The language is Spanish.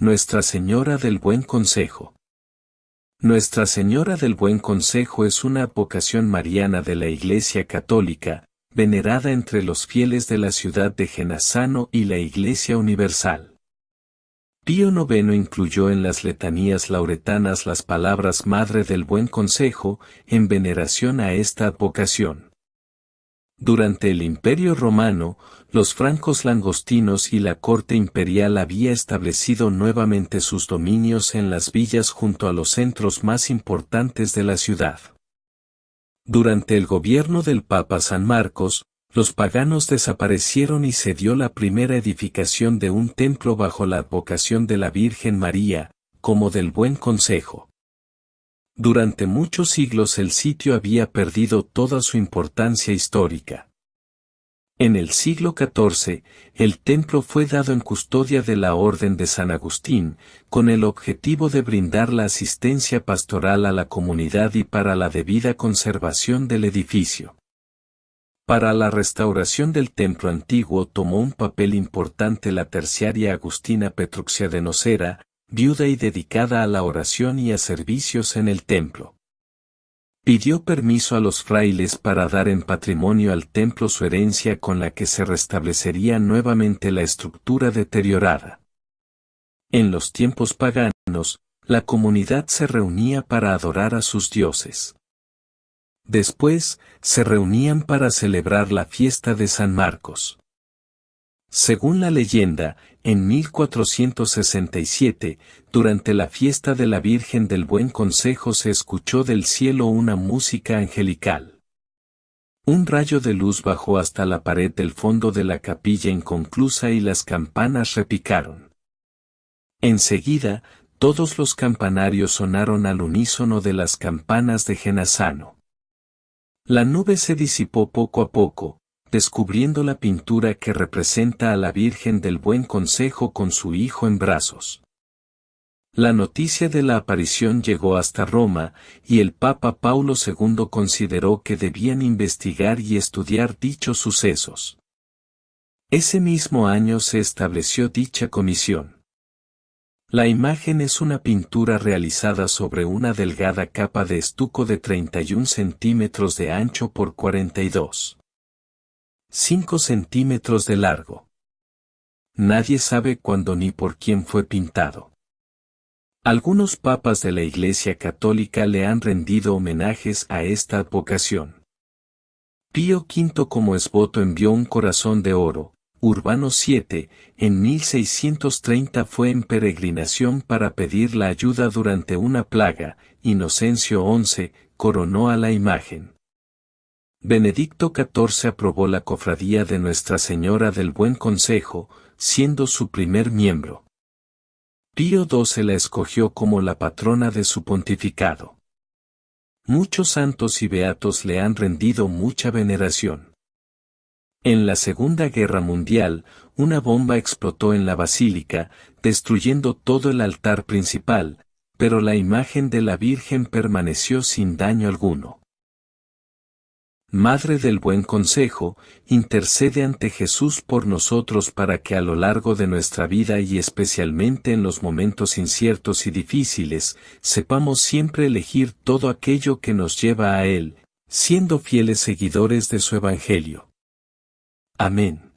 Nuestra Señora del Buen Consejo. Nuestra Señora del Buen Consejo es una advocación mariana de la Iglesia Católica, venerada entre los fieles de la ciudad de Genazano y la Iglesia Universal. Pío IX incluyó en las letanías lauretanas las palabras Madre del Buen Consejo, en veneración a esta advocación. Durante el Imperio Romano, los francos langostinos y la corte imperial había establecido nuevamente sus dominios en las villas junto a los centros más importantes de la ciudad. Durante el gobierno del Papa San Marcos, los paganos desaparecieron y se dio la primera edificación de un templo bajo la advocación de la Virgen María, como del Buen Consejo. Durante muchos siglos el sitio había perdido toda su importancia histórica. En el siglo XIV, el templo fue dado en custodia de la Orden de San Agustín, con el objetivo de brindar la asistencia pastoral a la comunidad y para la debida conservación del edificio. Para la restauración del templo antiguo tomó un papel importante la terciaria agustina Petruxia de Nocera, viuda y dedicada a la oración y a servicios en el templo. Pidió permiso a los frailes para dar en patrimonio al templo su herencia con la que se restablecería nuevamente la estructura deteriorada. En los tiempos paganos, la comunidad se reunía para adorar a sus dioses. Después, se reunían para celebrar la fiesta de San Marcos. Según la leyenda, en 1467, durante la fiesta de la Virgen del Buen Consejo se escuchó del cielo una música angelical. Un rayo de luz bajó hasta la pared del fondo de la capilla inconclusa y las campanas repicaron. Enseguida, todos los campanarios sonaron al unísono de las campanas de Genasano. La nube se disipó poco a poco, descubriendo la pintura que representa a la Virgen del Buen Consejo con su hijo en brazos. La noticia de la aparición llegó hasta Roma, y el Papa Paulo II consideró que debían investigar y estudiar dichos sucesos. Ese mismo año se estableció dicha comisión. La imagen es una pintura realizada sobre una delgada capa de estuco de 31 centímetros de ancho por 42. 5 centímetros de largo. Nadie sabe cuándo ni por quién fue pintado. Algunos papas de la Iglesia Católica le han rendido homenajes a esta advocación. Pío V como esboto envió un corazón de oro, Urbano VII, en 1630 fue en peregrinación para pedir la ayuda durante una plaga, Inocencio XI coronó a la imagen. Benedicto XIV aprobó la cofradía de Nuestra Señora del Buen Consejo, siendo su primer miembro. Pío XII la escogió como la patrona de su pontificado. Muchos santos y beatos le han rendido mucha veneración. En la Segunda Guerra Mundial, una bomba explotó en la basílica, destruyendo todo el altar principal, pero la imagen de la Virgen permaneció sin daño alguno. Madre del Buen Consejo, intercede ante Jesús por nosotros para que a lo largo de nuestra vida y especialmente en los momentos inciertos y difíciles, sepamos siempre elegir todo aquello que nos lleva a Él, siendo fieles seguidores de su Evangelio. Amén.